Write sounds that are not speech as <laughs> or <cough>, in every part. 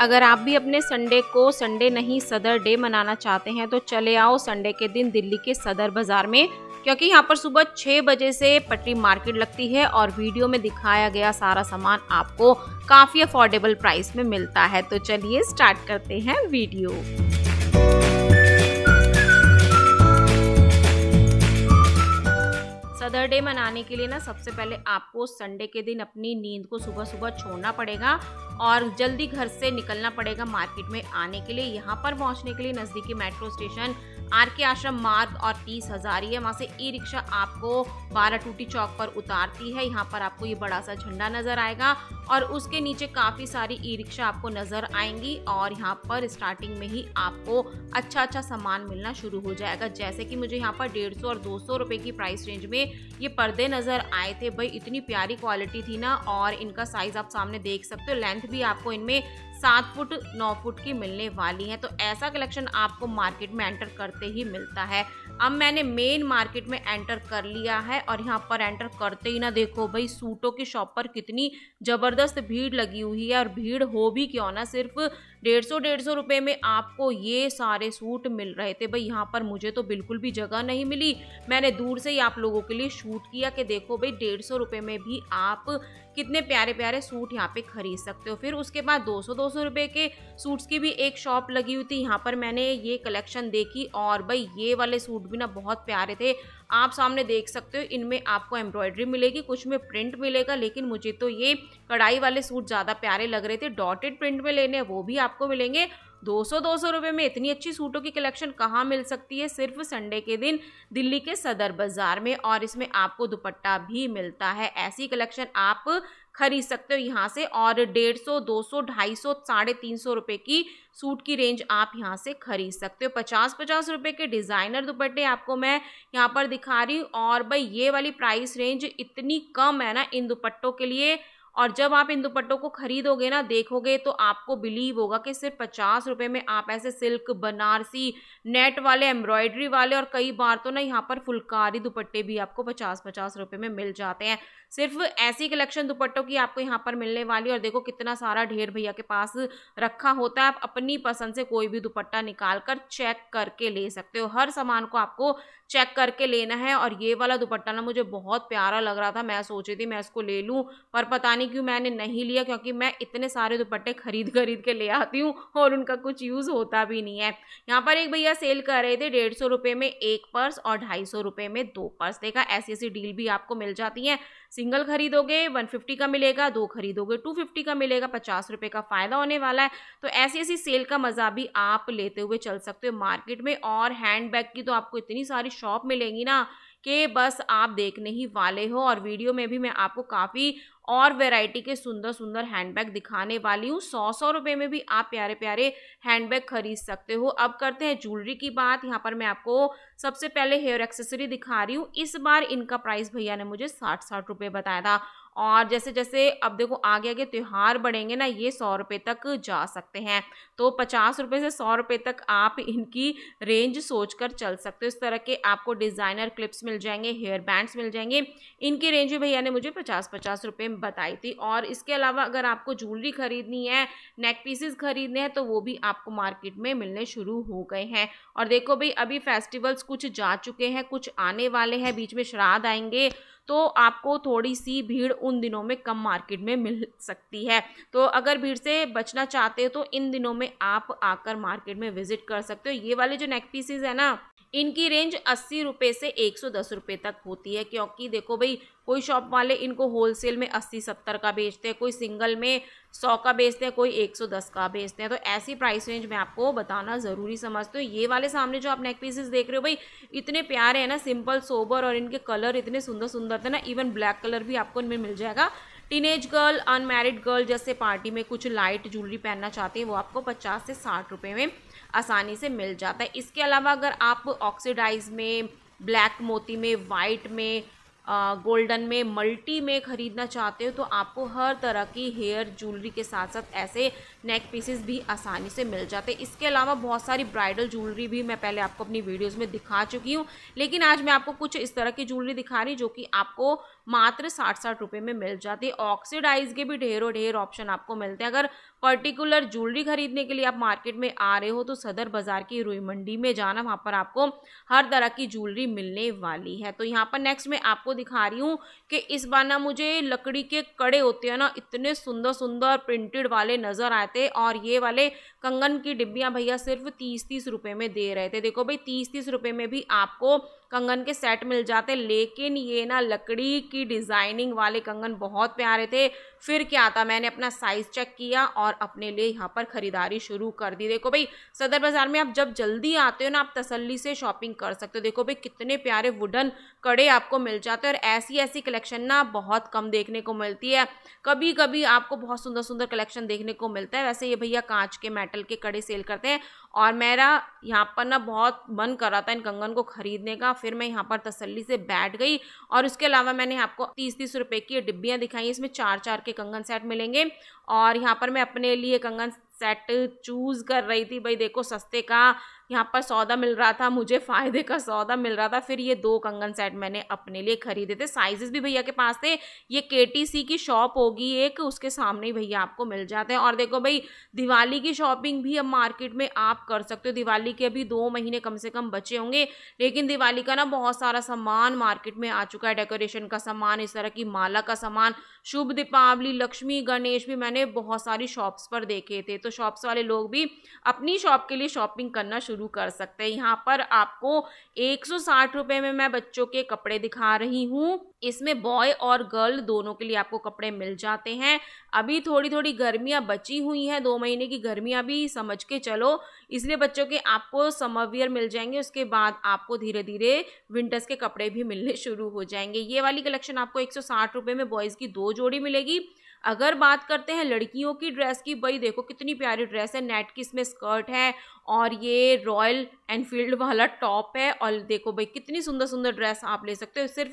अगर आप भी अपने संडे को संडे नहीं सदर डे मनाना चाहते हैं तो चले आओ संडे के दिन दिल्ली के सदर बाज़ार में क्योंकि यहाँ पर सुबह छह बजे से पटरी मार्केट लगती है और वीडियो में दिखाया गया सारा सामान आपको काफ़ी अफोर्डेबल प्राइस में मिलता है तो चलिए स्टार्ट करते हैं वीडियो मदर डे मनाने के लिए ना सबसे पहले आपको संडे के दिन अपनी नींद को सुबह सुबह छोड़ना पड़ेगा और जल्दी घर से निकलना पड़ेगा मार्केट में आने के लिए यहाँ पर पहुँचने के लिए नज़दीकी मेट्रो स्टेशन आर के आश्रम मार्ग और तीस हजारी है वहाँ से ई रिक्शा आपको बारह टूटी चौक पर उतारती है यहाँ पर आपको ये बड़ा सा झंडा नज़र आएगा और उसके नीचे काफ़ी सारी ई रिक्शा आपको नज़र आएंगी और यहाँ पर स्टार्टिंग में ही आपको अच्छा अच्छा सामान मिलना शुरू हो जाएगा जैसे कि मुझे यहाँ पर डेढ़ सौ और दो सौ रुपये की प्राइस रेंज में ये पर्दे नज़र आए थे भाई इतनी प्यारी क्वालिटी थी ना और इनका साइज़ आप सामने देख सकते हो लेंथ भी आपको इनमें सात फुट नौ फुट की मिलने वाली हैं तो ऐसा कलेक्शन आपको मार्केट में एंटर करते ही मिलता है अब मैंने मेन मार्केट में एंटर कर लिया है और यहाँ पर एंटर करते ही ना देखो भाई सूटों की शॉप पर कितनी ज़बरदस्त भीड़ लगी हुई है और भीड़ हो भी क्यों ना सिर्फ डेढ़ सौ डेढ़ सौ रुपये में आपको ये सारे सूट मिल रहे थे भाई यहाँ पर मुझे तो बिल्कुल भी जगह नहीं मिली मैंने दूर से ही आप लोगों के लिए शूट किया कि देखो भाई डेढ़ सौ रुपये में भी आप कितने प्यारे प्यारे सूट यहाँ पे खरीद सकते हो फिर उसके बाद 200 200 रुपए के सूट्स की भी एक शॉप लगी हुई थी यहाँ पर मैंने ये कलेक्शन देखी और भाई ये वाले सूट भी ना बहुत प्यारे थे आप सामने देख सकते हो इनमें आपको एम्ब्रॉयडरी मिलेगी कुछ में प्रिंट मिलेगा लेकिन मुझे तो ये कढ़ाई वाले सूट ज़्यादा प्यारे लग रहे थे डॉटेड प्रिंट में लेने वो भी आपको मिलेंगे दो सौ दो सौ रुपये में इतनी अच्छी सूटों की कलेक्शन कहाँ मिल सकती है सिर्फ संडे के दिन दिल्ली के सदर बाज़ार में और इसमें आपको दुपट्टा भी मिलता है ऐसी कलेक्शन आप खरीद सकते हो यहाँ से और डेढ़ सौ दो सौ ढाई सौ साढ़े तीन सौ रुपये की सूट की रेंज आप यहाँ से खरीद सकते हो पचास पचास रुपये के डिज़ाइनर दुपट्टे आपको मैं यहाँ पर दिखा रही हूँ और भाई ये वाली प्राइस रेंज इतनी कम है ना इन दुपट्टों के लिए और जब आप इन दुपट्टों को खरीदोगे ना देखोगे तो आपको बिलीव होगा कि सिर्फ पचास रुपये में आप ऐसे सिल्क बनारसी नेट वाले एम्ब्रॉयडरी वाले और कई बार तो ना यहाँ पर फुलकारी दुपट्टे भी आपको पचास पचास रुपये में मिल जाते हैं सिर्फ ऐसी कलेक्शन दुपट्टों की आपको यहाँ पर मिलने वाली और देखो कितना सारा ढेर भैया के पास रखा होता है आप अपनी पसंद से कोई भी दुपट्टा निकाल कर चेक करके ले सकते हो हर सामान को आपको चेक करके लेना है और ये वाला दुपट्टा ना मुझे बहुत प्यारा लग रहा था मैं सोची थी मैं इसको ले लूँ पर पता नहीं क्यों मैंने नहीं लिया क्योंकि मैं इतने सारे दुपट्टे खरीद खरीद के ले आती हूँ और उनका कुछ यूज़ होता भी नहीं है यहाँ पर एक भैया सेल कर रहे थे डेढ़ सौ रुपये में एक पर्स और ढाई सौ रुपये में दो पर्स देखा ऐसी ऐसी डील भी आपको मिल जाती है सिंगल खरीदोगे 150 का मिलेगा दो खरीदोगे 250 का मिलेगा पचास रुपये का फ़ायदा होने वाला है तो ऐसी ऐसी सेल का मज़ा भी आप लेते हुए चल सकते हो मार्केट में और हैंड बैग की तो आपको इतनी सारी शॉप मिलेंगी ना कि बस आप देखने ही वाले हो और वीडियो में भी मैं आपको काफ़ी और वैरायटी के सुंदर सुंदर हैंडबैग दिखाने वाली हूँ सौ सौ रुपये में भी आप प्यारे प्यारे हैंडबैग खरीद सकते हो अब करते हैं ज्वेलरी की बात यहाँ पर मैं आपको सबसे पहले हेयर एक्सेसरी दिखा रही हूँ इस बार इनका प्राइस भैया ने मुझे साठ साठ रुपये बताया था और जैसे जैसे अब देखो आगे आगे त्यौहार बढ़ेंगे ना ये सौ रुपये तक जा सकते हैं तो पचास रुपये से सौ रुपये तक आप इनकी रेंज सोच कर चल सकते हो इस तरह के आपको डिज़ाइनर क्लिप्स मिल जाएंगे हेयर बैंड्स मिल जाएंगे इनकी रेंज भैया ने मुझे पचास पचास रुपये बताई थी और इसके अलावा अगर आपको ज्वेलरी खरीदनी है नेक पीसेस खरीदने हैं तो वो भी आपको मार्केट में मिलने शुरू हो गए हैं और देखो भाई अभी फेस्टिवल्स कुछ जा चुके हैं कुछ आने वाले हैं बीच में श्राद्ध आएंगे तो आपको थोड़ी सी भीड़ उन दिनों में कम मार्केट में मिल सकती है तो अगर भीड़ से बचना चाहते हो तो इन दिनों में आप आकर मार्केट में विजिट कर सकते हो ये वाले जो नेक पीसेज है ना इनकी रेंज अस्सी रुपये से एक सौ दस रुपये तक होती है क्योंकि देखो भाई कोई शॉप वाले इनको होलसेल में अस्सी सत्तर का बेचते हैं कोई सिंगल में सौ का बेचते हैं कोई एक सौ दस का बेचते हैं तो ऐसी प्राइस रेंज में आपको बताना ज़रूरी समझते हो ये वाले सामने जो आप नेक पीसेस देख रहे हो भाई इतने प्यारे हैं ना सिंपल सोबर और इनके कलर इतने सुंदर सुंदर थे ना इवन ब्लैक कलर भी आपको इनमें मिल जाएगा टीनेज गर्ल अनमेरिड गर्ल जैसे पार्टी में कुछ लाइट ज्वेलरी पहनना चाहते हैं वो आपको पचास से साठ रुपये में आसानी से मिल जाता है इसके अलावा अगर आप ऑक्सीडाइज में ब्लैक मोती में वाइट में गोल्डन में मल्टी में ख़रीदना चाहते हो तो आपको हर तरह की हेयर ज्वेलरी के साथ साथ ऐसे नेक पीसेस भी आसानी से मिल जाते हैं इसके अलावा बहुत सारी ब्राइडल ज्वेलरी भी मैं पहले आपको अपनी वीडियोस में दिखा चुकी हूँ लेकिन आज मैं आपको कुछ इस तरह की ज्वेलरी दिखा रही जो कि आपको मात्र साठ साठ रुपये में मिल जाती है ऑक्सीडाइज के भी ढेरों ढेर ऑप्शन आपको मिलते हैं अगर पर्टिकुलर ज्वेलरी खरीदने के लिए आप मार्केट में आ रहे हो तो सदर बाज़ार की रुई मंडी में जाना वहाँ पर आपको हर तरह की ज्वेलरी मिलने वाली है तो यहाँ पर नेक्स्ट मैं आपको दिखा रही हूँ कि इस बार ना मुझे लकड़ी के कड़े होते हैं ना इतने सुंदर सुंदर प्रिंटेड वाले नज़र आए जाते और ये वाले कंगन की डिब्बियाँ भैया सिर्फ तीस तीस रुपये में दे रहे थे देखो भाई तीस तीस रुपये में भी आपको कंगन के सेट मिल जाते लेकिन ये ना लकड़ी की डिज़ाइनिंग वाले कंगन बहुत प्यारे थे फिर क्या था मैंने अपना साइज़ चेक किया और अपने लिए यहाँ पर ख़रीदारी शुरू कर दी देखो भाई सदर बाज़ार में आप जब जल्दी आते हो ना आप तसल्ली से शॉपिंग कर सकते हो देखो भाई कितने प्यारे वुडन कड़े आपको मिल जाते हैं और ऐसी ऐसी कलेक्शन ना बहुत कम देखने को मिलती है कभी कभी आपको बहुत सुंदर सुंदर कलेक्शन देखने को मिलता है वैसे ये भैया कांच के मेटल के कड़े सेल करते हैं और मेरा यहाँ पर ना बहुत मन कर रहा था इन कंगन को ख़रीदने का फिर मैं यहाँ पर तसल्ली से बैठ गई और उसके अलावा मैंने आपको तीस तीस रुपये की डिब्बियाँ दिखाई इसमें चार चार के कंगन सेट मिलेंगे और यहाँ पर मैं अपने लिए कंगन सेट चूज़ कर रही थी भाई देखो सस्ते का यहाँ पर सौदा मिल रहा था मुझे फ़ायदे का सौदा मिल रहा था फिर ये दो कंगन सेट मैंने अपने लिए खरीदे थे साइजेस भी भैया के पास थे ये के की शॉप होगी एक उसके सामने ही भैया आपको मिल जाते हैं और देखो भाई दिवाली की शॉपिंग भी अब मार्केट में आप कर सकते हो दिवाली के अभी दो महीने कम से कम बचे होंगे लेकिन दिवाली का ना बहुत सारा सामान मार्केट में आ चुका है डेकोरेशन का सामान इस तरह की माला का सामान शुभ दीपावली लक्ष्मी गणेश भी मैंने बहुत सारी शॉप्स पर देखे थे तो शॉप्स वाले लोग भी अपनी शॉप के लिए शॉपिंग करना शुरू शुरू कर सकते हैं यहाँ पर आपको एक सौ में मैं बच्चों के कपड़े दिखा रही हूँ इसमें बॉय और गर्ल दोनों के लिए आपको कपड़े मिल जाते हैं अभी थोड़ी थोड़ी गर्मियाँ बची हुई हैं दो महीने की गर्मियाँ भी समझ के चलो इसलिए बच्चों के आपको समरवियर मिल जाएंगे उसके बाद आपको धीरे धीरे विंटर्स के कपड़े भी मिलने शुरू हो जाएंगे ये वाली कलेक्शन आपको एक सौ में बॉयज़ की दो जोड़ी मिलेगी अगर बात करते हैं लड़कियों की ड्रेस की भाई देखो कितनी प्यारी ड्रेस है नेट की इसमें स्कर्ट है और ये रॉयल एनफील्ड वाला टॉप है और देखो भाई कितनी सुंदर सुंदर ड्रेस आप ले सकते हो सिर्फ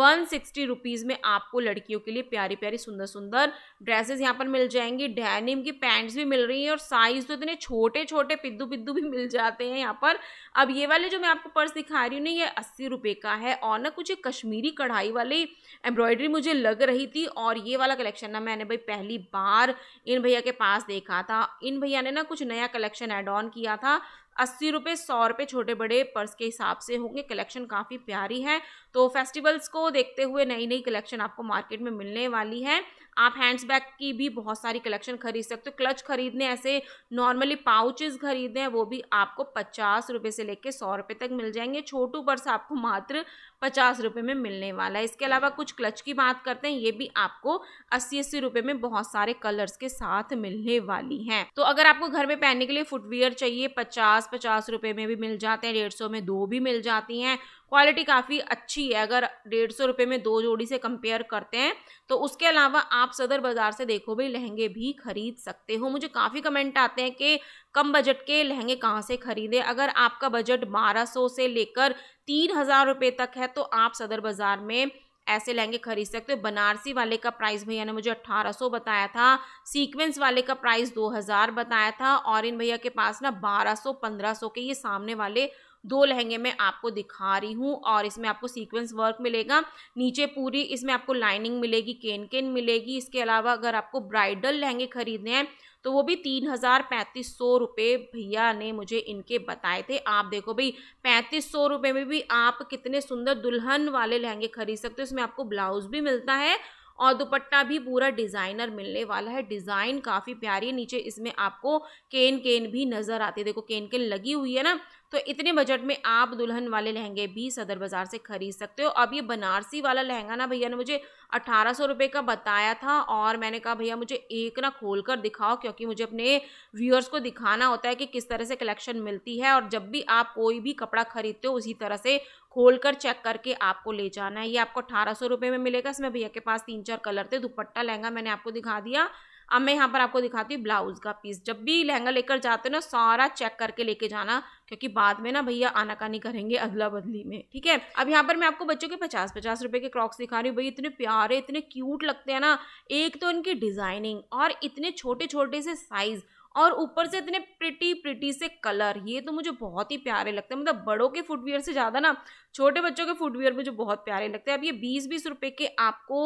वन वन सिक्सटी रुपीज़ में आपको लड़कियों के लिए प्यारी प्यारी सुंदर सुंदर ड्रेसेस यहाँ पर मिल जाएंगी डेनिम की पैंट्स भी मिल रही हैं और साइज़ तो इतने छोटे छोटे पिद्दू पिद्दू भी मिल जाते हैं यहाँ पर अब ये वाले जो मैं आपको पर्स दिखा रही हूँ ना ये अस्सी रुपये का है और ना कुछ कश्मीरी कढ़ाई वाली एम्ब्रॉयडरी मुझे लग रही थी और ये वाला कलेक्शन ना मैंने भाई पहली बार इन भैया के पास देखा था इन भैया ने ना कुछ नया कलेक्शन एड ऑन किया था अस्सी रुपये सौ रुपये छोटे बड़े पर्स के हिसाब से होंगे कलेक्शन काफ़ी प्यारी है तो फेस्टिवल्स को देख देखते हुए नई नई कलेक्शन आपको मार्केट में मिलने वाली है आप हैंड्स बैग की भी बहुत सारी कलेक्शन खरीद सकते हो क्लच खरीदने ऐसे नॉर्मली पाउचेस खरीदने हैं वो भी आपको पचास रुपये से लेकर सौ रुपये तक मिल जाएंगे छोटू पर्स आपको मात्र पचास रुपये में मिलने वाला है इसके अलावा कुछ क्लच की बात करते हैं ये भी आपको अस्सी अस्सी रुपये में बहुत सारे कलर्स के साथ मिलने वाली है तो अगर आपको घर में पहनने के लिए फुटवेयर चाहिए पचास पचास रुपये में भी मिल जाते हैं डेढ़ सौ में दो भी मिल जाती हैं क्वालिटी काफ़ी अच्छी है अगर डेढ़ सौ में दो जोड़ी से कंपेयर करते हैं तो उसके अलावा आप सदर बाज़ार से देखो भाई लहंगे भी खरीद सकते हो मुझे काफ़ी कमेंट आते हैं कि कम बजट के लहंगे कहाँ से खरीदें अगर आपका बजट 1200 से लेकर तीन हज़ार रुपये तक है तो आप सदर बाज़ार में ऐसे लहंगे खरीद सकते हो बनारसी वाले का प्राइस भैया ने मुझे 1800 बताया था सीक्वेंस वाले का प्राइस 2000 बताया था और इन भैया के पास ना 1200 1500 के ये सामने वाले दो लहंगे मैं आपको दिखा रही हूँ और इसमें आपको सीक्वेंस वर्क मिलेगा नीचे पूरी इसमें आपको लाइनिंग मिलेगी केन केन मिलेगी इसके अलावा अगर आपको ब्राइडल लहंगे खरीदने हैं तो वो भी तीन हज़ार पैंतीस सौ रुपये भैया ने मुझे इनके बताए थे आप देखो भाई पैंतीस सौ रुपये में भी आप कितने सुंदर दुल्हन वाले लहंगे खरीद सकते हो इसमें आपको ब्लाउज भी मिलता है और दुपट्टा भी पूरा डिज़ाइनर मिलने वाला है डिज़ाइन काफ़ी प्यारी है नीचे इसमें आपको केन केन भी नज़र आती है देखो केन केन लगी हुई है ना तो इतने बजट में आप दुल्हन वाले लहंगे भी सदर बाज़ार से खरीद सकते हो अब ये बनारसी वाला लहंगा ना भैया ने मुझे अठारह सौ रुपये का बताया था और मैंने कहा भैया मुझे एक ना खोल कर दिखाओ क्योंकि मुझे अपने व्यूअर्स को दिखाना होता है कि किस तरह से कलेक्शन मिलती है और जब भी आप कोई भी कपड़ा खरीदते हो उसी तरह से खोल कर चेक करके आपको ले जाना है ये आपको अठारह सौ रुपये में मिलेगा इसमें भैया के पास तीन चार कलर थे दुपट्टा लहंगा मैंने आपको दिखा दिया अब मैं यहाँ पर आपको दिखाती हूँ ब्लाउज का पीस जब भी लहंगा लेकर जाते हो ना सारा चेक करके लेके जाना क्योंकि बाद में ना भैया आनाकानी करेंगे अदला बदली में ठीक है अब यहाँ पर मैं आपको बच्चों के पचास पचास रुपए के क्रॉक्स दिखा रही हूँ भैया इतने प्यारे इतने क्यूट लगते हैं ना एक तो इनकी डिजाइनिंग और इतने छोटे छोटे से साइज़ और ऊपर से इतने प्रिटी प्रिटी से कलर ये तो मुझे बहुत ही प्यारे लगते हैं मतलब बड़ों के फुटवेयर से ज़्यादा ना छोटे बच्चों के फुटवेयर मुझे बहुत प्यारे लगते हैं अब ये बीस बीस रुपए के आपको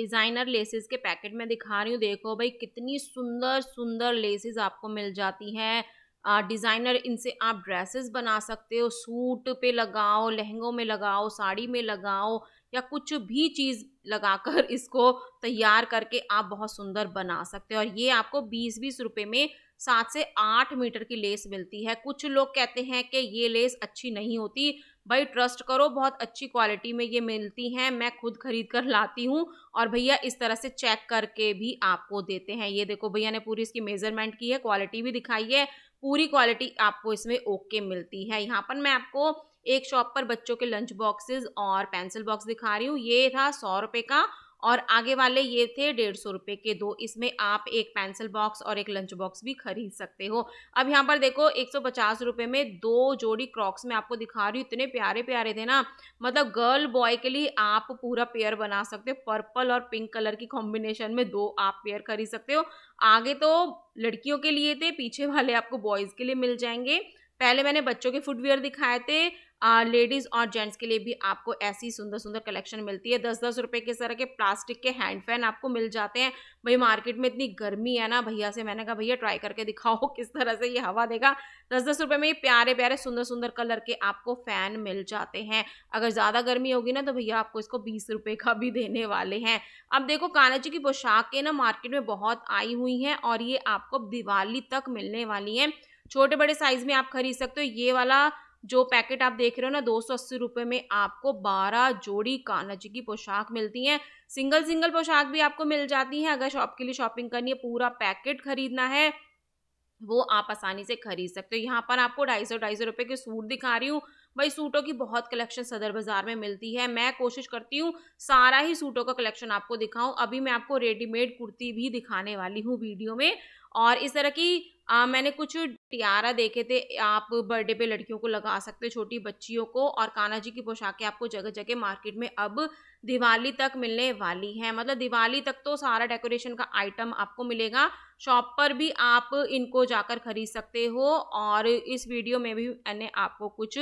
डिज़ाइनर लेसेस के पैकेट में दिखा रही हूँ देखो भाई कितनी सुंदर सुंदर लेसेस आपको मिल जाती हैं डिज़ाइनर इनसे आप ड्रेसेस बना सकते हो सूट पे लगाओ लहंगों में लगाओ साड़ी में लगाओ या कुछ भी चीज़ लगाकर <laughs> इसको तैयार करके आप बहुत सुंदर बना सकते हो और ये आपको बीस बीस रुपये में सात से आठ मीटर की लेस मिलती है कुछ लोग कहते हैं कि ये लेस अच्छी नहीं होती भाई ट्रस्ट करो बहुत अच्छी क्वालिटी में ये मिलती हैं मैं खुद खरीद कर लाती हूँ और भैया इस तरह से चेक करके भी आपको देते हैं ये देखो भैया ने पूरी इसकी मेजरमेंट की है क्वालिटी भी दिखाई है पूरी क्वालिटी आपको इसमें ओके मिलती है यहाँ पर मैं आपको एक शॉप पर बच्चों के लंच बॉक्सेस और पेंसिल बॉक्स दिखा रही हूँ ये था सौ रुपये का और आगे वाले ये थे डेढ़ सौ रुपये के दो इसमें आप एक पेंसिल बॉक्स और एक लंच बॉक्स भी खरीद सकते हो अब यहाँ पर देखो एक सौ पचास रुपये में दो जोड़ी क्रॉक्स में आपको दिखा रही हूँ इतने प्यारे प्यारे थे ना मतलब गर्ल बॉय के लिए आप पूरा पेयर बना सकते हो पर्पल और पिंक कलर की कॉम्बिनेशन में दो आप पेयर खरीद सकते हो आगे तो लड़कियों के लिए थे पीछे वाले आपको बॉयज़ के लिए मिल जाएंगे पहले मैंने बच्चों के फुटवेयर दिखाए थे लेडीज़ और जेंट्स के लिए भी आपको ऐसी सुंदर सुंदर कलेक्शन मिलती है दस दस रुपये के तरह के प्लास्टिक के हैंड फैन आपको मिल जाते हैं भाई मार्केट में इतनी गर्मी है ना भैया से मैंने कहा भैया ट्राई करके दिखाओ <laughs> किस तरह से ये हवा देगा दस दस रुपये में ये प्यारे प्यारे सुंदर सुंदर कलर के आपको फ़ैन मिल जाते हैं अगर ज़्यादा गर्मी होगी ना तो भैया आपको इसको बीस रुपये का भी देने वाले हैं अब देखो कान्हा जी की पोशाकें ना मार्केट में बहुत आई हुई हैं और ये आपको दिवाली तक मिलने वाली हैं छोटे बड़े साइज़ में आप खरीद सकते हो ये वाला जो पैकेट आप देख रहे हो ना दो सौ में आपको बारह जोड़ी कान्हा जी की पोशाक मिलती हैं सिंगल सिंगल पोशाक भी आपको मिल जाती है अगर शॉप के लिए शॉपिंग करनी है पूरा पैकेट खरीदना है वो आप आसानी से खरीद सकते हो यहाँ पर आपको ढाई सौ ढाई सौ रुपये के सूट दिखा रही हूँ भाई सूटों की बहुत कलेक्शन सदर बाज़ार में मिलती है मैं कोशिश करती हूँ सारा ही सूटों का कलेक्शन आपको दिखाऊं अभी मैं आपको रेडीमेड कुर्ती भी दिखाने वाली हूँ वीडियो में और इस तरह की आ, मैंने कुछ टियारा देखे थे आप बर्थडे पे लड़कियों को लगा सकते छोटी बच्चियों को और कान्हा जी की पोशाकें आपको जगह जगह मार्केट में अब दिवाली तक मिलने वाली हैं मतलब दिवाली तक तो सारा डेकोरेशन का आइटम आपको मिलेगा शॉप पर भी आप इनको जाकर खरीद सकते हो और इस वीडियो में भी मैंने आपको कुछ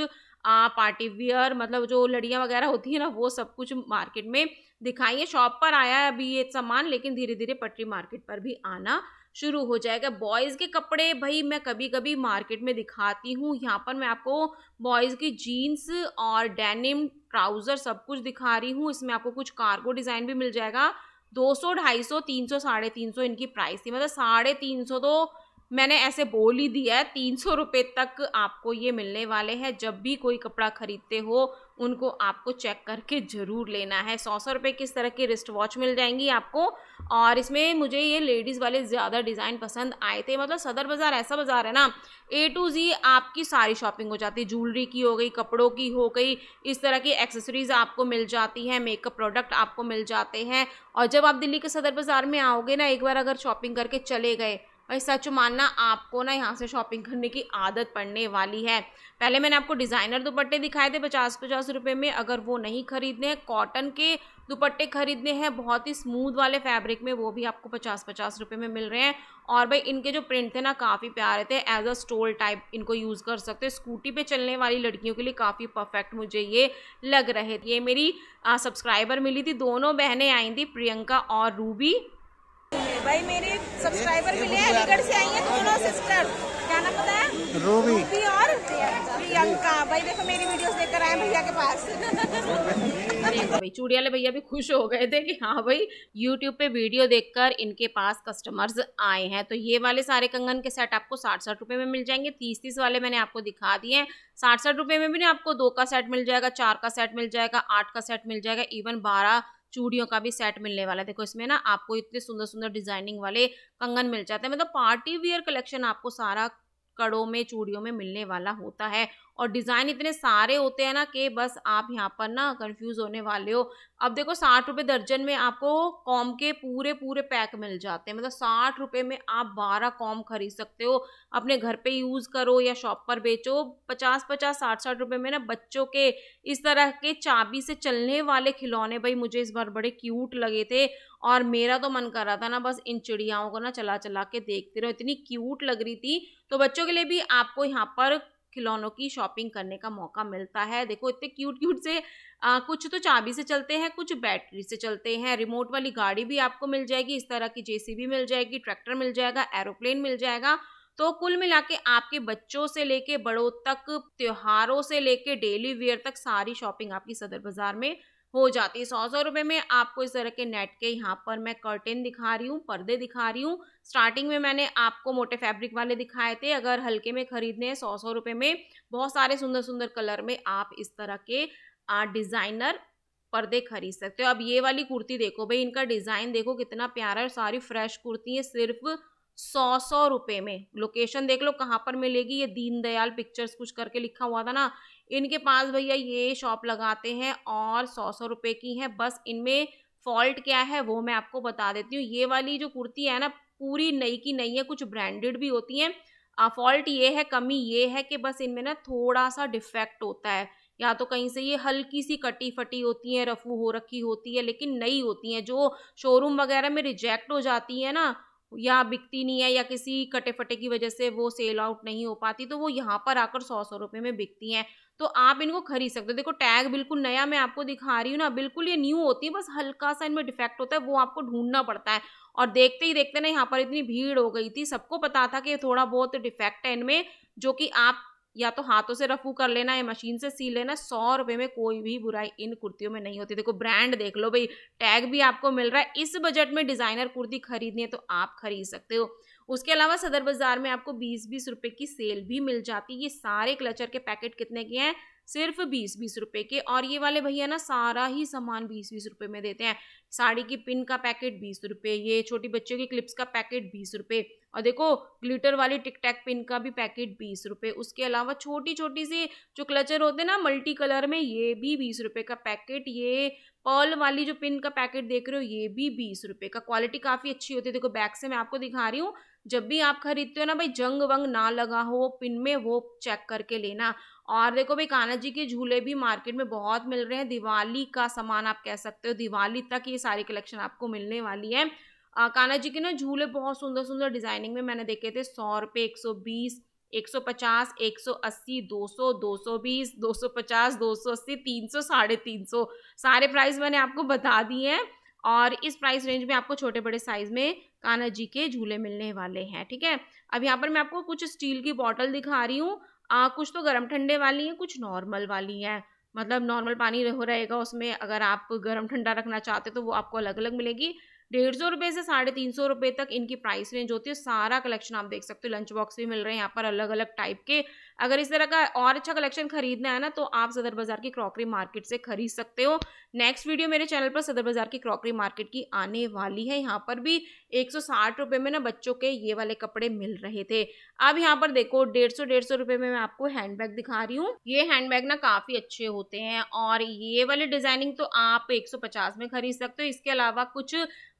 आ, पार्टी वियर मतलब जो लड़ियाँ वगैरह होती है ना वो सब कुछ मार्केट में दिखाई है शॉप पर आया है अभी ये सामान लेकिन धीरे धीरे पटरी मार्केट पर भी आना शुरू हो जाएगा बॉयज़ के कपड़े भाई मैं कभी कभी मार्केट में दिखाती हूँ यहाँ पर मैं आपको बॉयज़ की जीन्स और डेनिम ट्राउज़र सब कुछ दिखा रही हूँ इसमें आपको कुछ कार्गो डिज़ाइन भी मिल जाएगा दो सौ ढाई सौ तीन सौ साढ़े तीन सौ इनकी प्राइस थी मतलब साढ़े तीन सौ तो मैंने ऐसे बोल ही दिया है तीन सौ रुपये तक आपको ये मिलने वाले हैं जब भी कोई कपड़ा खरीदते हो उनको आपको चेक करके ज़रूर लेना है सौ सौ रुपये किस तरह की रिस्ट वॉच मिल जाएंगी आपको और इसमें मुझे ये लेडीज़ वाले ज़्यादा डिज़ाइन पसंद आए थे मतलब सदर बाज़ार ऐसा बाज़ार है ना ए टू जी आपकी सारी शॉपिंग हो जाती है ज्वेलरी की हो गई कपड़ों की हो गई इस तरह की एक्सेसरीज़ आपको मिल जाती हैं मेकअप प्रोडक्ट आपको मिल जाते हैं और जब आप दिल्ली के सदर बाज़ार में आओगे ना एक बार अगर शॉपिंग करके चले गए भाई सच मानना आपको ना यहाँ से शॉपिंग करने की आदत पड़ने वाली है पहले मैंने आपको डिज़ाइनर दुपट्टे दिखाए थे पचास पचास रुपये में अगर वो नहीं खरीदने हैं कॉटन के दुपट्टे खरीदने हैं बहुत ही स्मूथ वाले फैब्रिक में वो भी आपको पचास पचास रुपये में मिल रहे हैं और भाई इनके जो प्रिंट थे ना काफ़ी प्यारे थे एज अ स्टोल टाइप इनको यूज़ कर सकते हो स्कूटी पे चलने वाली लड़कियों के लिए काफ़ी परफेक्ट मुझे ये लग रहे थे ये मेरी सब्सक्राइबर मिली थी दोनों बहनें आई थी प्रियंका और रूबी भाई मेरे सब्सक्राइबर मिले हैं अलीगढ़ से आई हैं तो दोनों सिस्टर क्या नाम पता है रूबी रूबी और प्रियंका भाई देखो मेरी वीडियोस देखकर आए भैया के पास भाई चूड़ी वाले भैया भी खुश हो गए थे कि हाँ भाई YouTube पे वीडियो देखकर इनके पास कस्टमर्स आए हैं तो ये वाले सारे कंगन के सेट आपको साठ साठ रुपये में मिल जाएंगे तीस तीस वाले मैंने आपको दिखा दिए हैं साठ साठ रुपये में भी ना आपको दो का सेट मिल जाएगा चार का सेट मिल जाएगा आठ का सेट मिल जाएगा इवन बारह चूड़ियों का भी सेट मिलने वाला है देखो इसमें ना आपको इतने सुंदर सुंदर डिजाइनिंग वाले कंगन मिल जाते हैं मतलब पार्टी वियर कलेक्शन आपको सारा कड़ों में चूड़ियों में मिलने वाला होता है और डिज़ाइन इतने सारे होते हैं ना कि बस आप यहाँ पर ना कंफ्यूज होने वाले हो अब देखो साठ रुपये दर्जन में आपको कॉम के पूरे पूरे पैक मिल जाते हैं मतलब साठ रुपये में आप बारह कॉम खरीद सकते हो अपने घर पे यूज़ करो या शॉप पर बेचो पचास पचास साठ साठ रुपये में ना बच्चों के इस तरह के चाबी से चलने वाले खिलौने भाई मुझे इस बार बड़े क्यूट लगे थे और मेरा तो मन कर रहा था ना बस इन चिड़ियाओं को ना चला चला के देखते रहो इतनी क्यूट लग रही थी तो बच्चों के लिए भी आपको यहाँ पर खिलौनों की शॉपिंग करने का मौका मिलता है देखो इतने क्यूट क्यूट से आ, कुछ तो चाबी से चलते हैं कुछ बैटरी से चलते हैं रिमोट वाली गाड़ी भी आपको मिल जाएगी इस तरह की जेसीबी मिल जाएगी ट्रैक्टर मिल जाएगा एरोप्लेन मिल जाएगा तो कुल मिला के आपके बच्चों से लेके बड़ों तक त्योहारों से लेके डेली वेयर तक सारी शॉपिंग आपकी सदर बाज़ार में हो जाती है सौ सौ रुपये में आपको इस तरह के नेट के यहाँ पर मैं कर्टेन दिखा रही हूँ पर्दे दिखा रही हूँ स्टार्टिंग में मैंने आपको मोटे फैब्रिक वाले दिखाए थे अगर हल्के में खरीदने हैं सौ सौ रुपये में बहुत सारे सुंदर सुंदर कलर में आप इस तरह के डिज़ाइनर पर्दे खरीद सकते हो अब ये वाली कुर्ती देखो भाई इनका डिज़ाइन देखो कितना प्यारा है सारी फ्रेश कुर्ती है सिर्फ सौ सौ रुपये में लोकेशन देख लो कहाँ पर मिलेगी ये दीनदयाल पिक्चर्स कुछ करके लिखा हुआ था ना इनके पास भैया ये शॉप लगाते हैं और सौ सौ रुपये की है बस इनमें फॉल्ट क्या है वो मैं आपको बता देती हूँ ये वाली जो कुर्ती है ना पूरी नई की नई है कुछ ब्रांडेड भी होती हैं फॉल्ट ये है कमी ये है कि बस इनमें ना थोड़ा सा डिफेक्ट होता है या तो कहीं से ये हल्की सी कटी फटी होती है रफू हो रखी होती है लेकिन नई होती हैं जो शोरूम वगैरह में रिजेक्ट हो जाती है ना या बिकती नहीं है या किसी कटे फटे की वजह से वो सेल आउट नहीं हो पाती तो वो यहाँ पर आकर सौ सौ रुपये में बिकती हैं तो आप इनको खरीद सकते हो देखो टैग बिल्कुल नया मैं आपको दिखा रही हूँ ना बिल्कुल ये न्यू होती है बस हल्का सा इनमें डिफेक्ट होता है वो आपको ढूंढना पड़ता है और देखते ही देखते ना यहाँ पर इतनी भीड़ हो गई थी सबको पता था कि थोड़ा बहुत डिफेक्ट है इनमें जो कि आप या तो हाथों से रफू कर लेना या मशीन से सी लेना सौ रुपये में कोई भी बुराई इन कुर्तियों में नहीं होती देखो ब्रांड देख लो भाई टैग भी आपको मिल रहा है इस बजट में डिज़ाइनर कुर्ती खरीदनी है तो आप खरीद सकते हो उसके अलावा सदर बाज़ार में आपको बीस बीस रुपये की सेल भी मिल जाती है ये सारे क्लचर के पैकेट कितने के हैं सिर्फ बीस बीस रुपए के और ये वाले भैया ना सारा ही सामान बीस बीस रुपए में देते हैं साड़ी की पिन का पैकेट बीस रुपए ये छोटी बच्चों की क्लिप्स का पैकेट बीस रुपए और देखो ग्लिटर वाली टिक टैक पिन का भी पैकेट बीस रुपये उसके अलावा छोटी छोटी सी जो क्लचर होते हैं ना मल्टी कलर में ये भी बीस रुपये का पैकेट ये पर्ल वाली जो पिन का पैकेट देख रहे हो ये भी बीस रुपये का क्वालिटी काफ़ी अच्छी होती है देखो बैक से मैं आपको दिखा रही हूँ जब भी आप खरीदते हो ना भाई जंग वंग ना लगा हो पिन में वो चेक करके लेना और देखो भाई कान्हा जी के झूले भी मार्केट में बहुत मिल रहे हैं दिवाली का सामान आप कह सकते हो दिवाली तक ये सारी कलेक्शन आपको मिलने वाली है कान्हा जी के ना झूले बहुत सुंदर सुंदर डिजाइनिंग में मैंने देखे थे सौ रुपये एक सौ बीस एक सौ पचास एक सौ अस्सी दो सौ दो सौ बीस दो सौ पचास दो सौ अस्सी तीन सौ साढ़े तीन सौ सारे प्राइस मैंने आपको बता दिए हैं और इस प्राइस रेंज में आपको छोटे बड़े साइज़ में कान्हा जी के झूले मिलने वाले हैं ठीक है अब यहाँ पर मैं आपको कुछ स्टील की बॉटल दिखा रही हूँ कुछ तो गर्म ठंडे वाली हैं कुछ नॉर्मल वाली हैं मतलब नॉर्मल पानी हो रहेगा उसमें अगर आप गर्म ठंडा रखना चाहते तो वो आपको अलग अलग मिलेगी डेढ़ सौ रुपये से साढ़े तीन सौ रुपये तक इनकी प्राइस रेंज होती है सारा कलेक्शन आप देख सकते हो लंच बॉक्स भी मिल रहे हैं यहाँ पर अलग अलग टाइप के अगर इस तरह का और अच्छा कलेक्शन खरीदना है ना तो आप सदर बाजार की क्रॉकरी मार्केट से खरीद सकते हो नेक्स्ट वीडियो मेरे चैनल पर सदर बाजार की क्रॉकरी मार्केट की आने वाली है यहाँ पर भी एक सौ में ना बच्चों के ये वाले कपड़े मिल रहे थे अब यहाँ पर देखो डेढ़ सौ डेढ़ सौ रुपये में मैं आपको हैंडबैग दिखा रही हूँ ये हैंडबैग ना काफ़ी अच्छे होते हैं और ये वाले डिजाइनिंग तो आप एक में खरीद सकते हो इसके अलावा कुछ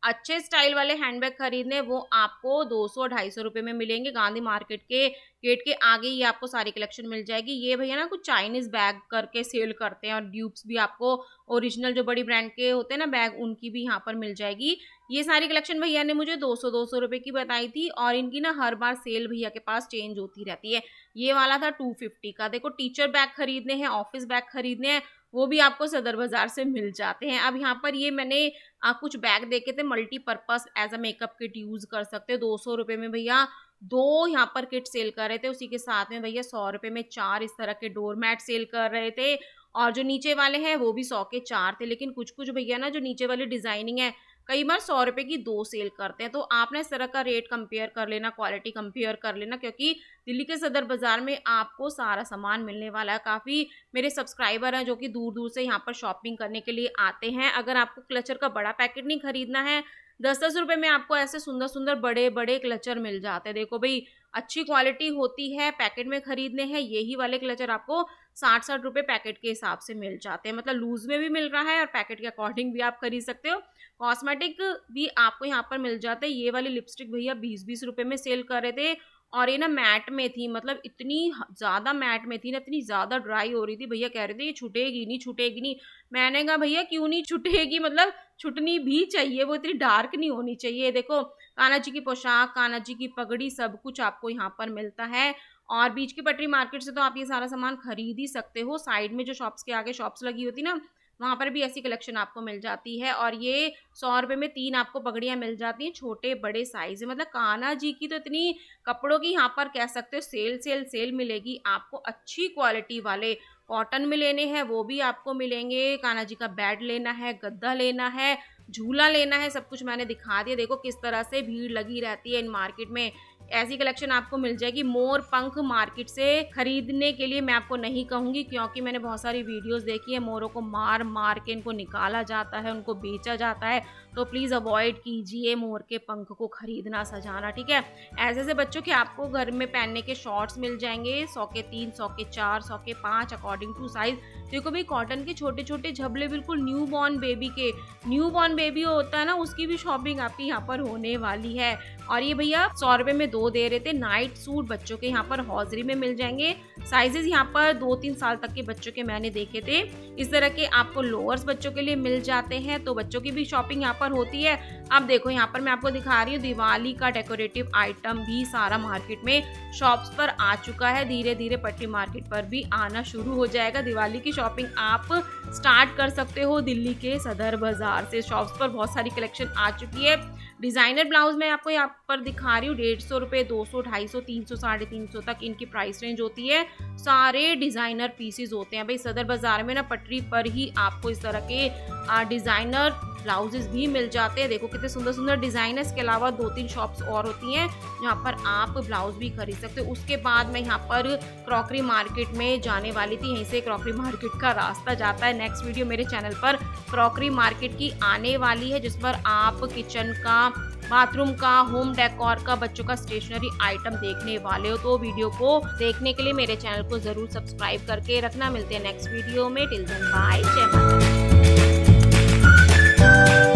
अच्छे स्टाइल वाले हैंडबैग खरीदने वो आपको दो सौ ढाई सौ रुपये में मिलेंगे गांधी मार्केट के गेट के आगे ही आपको सारी कलेक्शन मिल जाएगी ये भैया ना कुछ चाइनीज़ बैग करके सेल करते हैं और ड्यूब्स भी आपको ओरिजिनल जो बड़ी ब्रांड के होते हैं ना बैग उनकी भी यहाँ पर मिल जाएगी ये सारी कलेक्शन भैया ने मुझे 200 200 रुपए की बताई थी और इनकी ना हर बार सेल भैया के पास चेंज होती रहती है ये वाला था 250 का देखो टीचर बैग खरीदने हैं ऑफिस बैग खरीदने हैं वो भी आपको सदर बाज़ार से मिल जाते हैं अब यहाँ पर ये मैंने आ, कुछ बैग देखे थे multipurpose as a makeup kit use कर सकते दो सौ रुपये में भैया दो यहाँ पर किट सेल कर रहे थे उसी के साथ में भैया सौ रुपये में चार इस तरह के डोर मैट सेल कर रहे थे और जो नीचे वाले हैं वो भी सौ के चार थे लेकिन कुछ कुछ भैया ना जो नीचे वाली डिज़ाइनिंग है कई बार सौ रुपये की दो सेल करते हैं तो आपने इस तरह का रेट कंपेयर कर लेना क्वालिटी कंपेयर कर लेना क्योंकि दिल्ली के सदर बाज़ार में आपको सारा सामान मिलने वाला है काफ़ी मेरे सब्सक्राइबर हैं जो कि दूर दूर से यहाँ पर शॉपिंग करने के लिए आते हैं अगर आपको क्लचर का बड़ा पैकेट नहीं खरीदना है दस दस रुपये में आपको ऐसे सुंदर सुंदर बड़े बड़े क्लचर मिल जाते हैं देखो भाई अच्छी क्वालिटी होती है पैकेट में खरीदने हैं यही वाले क्लचर आपको साठ साठ रुपये पैकेट के हिसाब से मिल जाते हैं मतलब लूज़ में भी मिल रहा है और पैकेट के अकॉर्डिंग भी आप खरीद सकते हो कॉस्मेटिक भी आपको यहाँ पर मिल जाते हैं ये वाली लिपस्टिक भैया बीस बीस रुपये में सेल कर रहे थे और ये ना मैट में थी मतलब इतनी ज़्यादा मैट में थी ना इतनी ज़्यादा ड्राई हो रही थी भैया कह रहे थे ये छुटेगी नहीं छुटेगी नहीं मैंने कहा भैया क्यों नहीं छुटेगी मतलब छुटनी भी चाहिए वो इतनी डार्क नहीं होनी चाहिए देखो कान्हा जी की पोशाक कान्हा जी की पगड़ी सब कुछ आपको यहाँ पर मिलता है और बीच की पटरी मार्केट से तो आप ये सारा सामान खरीद ही सकते हो साइड में जो शॉप्स के आगे शॉप्स लगी होती ना वहाँ पर भी ऐसी कलेक्शन आपको मिल जाती है और ये सौ रुपये में तीन आपको पगड़ियाँ मिल जाती हैं छोटे बड़े साइज मतलब कान्हा जी की तो इतनी कपड़ों की यहाँ पर कह सकते हो सेल सेल सेल मिलेगी आपको अच्छी क्वालिटी वाले कॉटन में लेने हैं वो भी आपको मिलेंगे कान्हा जी का बेड लेना है गद्दा लेना है झूला लेना है सब कुछ मैंने दिखा दिया देखो किस तरह से भीड़ लगी रहती है इन मार्केट में ऐसी कलेक्शन आपको मिल जाएगी मोर पंख मार्केट से खरीदने के लिए मैं आपको नहीं कहूँगी क्योंकि मैंने बहुत सारी वीडियोस देखी है मोरों को मार मार के इनको निकाला जाता है उनको बेचा जाता है तो प्लीज़ अवॉइड कीजिए मोर के पंख को खरीदना सजाना ठीक है ऐसे ऐसे बच्चों के आपको घर में पहनने के शॉर्ट्स मिल जाएंगे सौ के तीन सौ के चार सौ के पाँच अकॉर्डिंग टू साइज़ देखो भाई कॉटन के छोटे छोटे झबले बिल्कुल न्यू बॉर्न बेबी के न्यू बॉर्न बेबी होता है ना उसकी भी शॉपिंग आपकी यहाँ पर होने वाली है और ये भैया सौ रुपये में दो दे रहे थे नाइट सूट बच्चों के यहाँ पर हॉजरी में मिल जाएंगे साइजेस यहाँ पर दो तीन साल तक के बच्चों के मैंने देखे थे इस तरह के आपको लोअर्स बच्चों के लिए मिल जाते हैं तो बच्चों की भी शॉपिंग यहाँ पर ऑफर होती है अब देखो यहाँ पर मैं आपको दिखा रही हूँ दिवाली का डेकोरेटिव आइटम भी सारा मार्केट में शॉप्स पर आ चुका है धीरे धीरे पट्टी मार्केट पर भी आना शुरू हो जाएगा दिवाली की शॉपिंग आप स्टार्ट कर सकते हो दिल्ली के सदर बाज़ार से शॉप्स पर बहुत सारी कलेक्शन आ चुकी है डिज़ाइनर ब्लाउज मैं आपको यहाँ पर दिखा रही हूँ डेढ़ सौ रुपये दो सौ ढाई सौ तीन सौ साढ़े तीन सौ तक इनकी प्राइस रेंज होती है सारे डिज़ाइनर पीसेज होते हैं भाई सदर बाज़ार में ना पटरी पर ही आपको इस तरह के डिज़ाइनर ब्लाउजेस भी मिल जाते हैं देखो कितने सुंदर सुंदर डिज़ाइन है इसके अलावा दो तीन शॉप्स और होती हैं जहाँ पर आप ब्लाउज भी खरीद सकते हो उसके बाद मैं यहाँ पर क्रॉकरी मार्केट में जाने वाली थी यहीं से क्रॉकरी मार्केट का रास्ता जाता है नेक्स्ट वीडियो मेरे चैनल पर क्रॉकरी मार्केट की आने वाली है जिस पर आप किचन का बाथरूम का होम डेकोर का बच्चों का स्टेशनरी आइटम देखने वाले हो तो वीडियो को देखने के लिए मेरे चैनल को जरूर सब्सक्राइब करके रखना मिलते हैं नेक्स्ट वीडियो में टिल देन बाय जय माता you.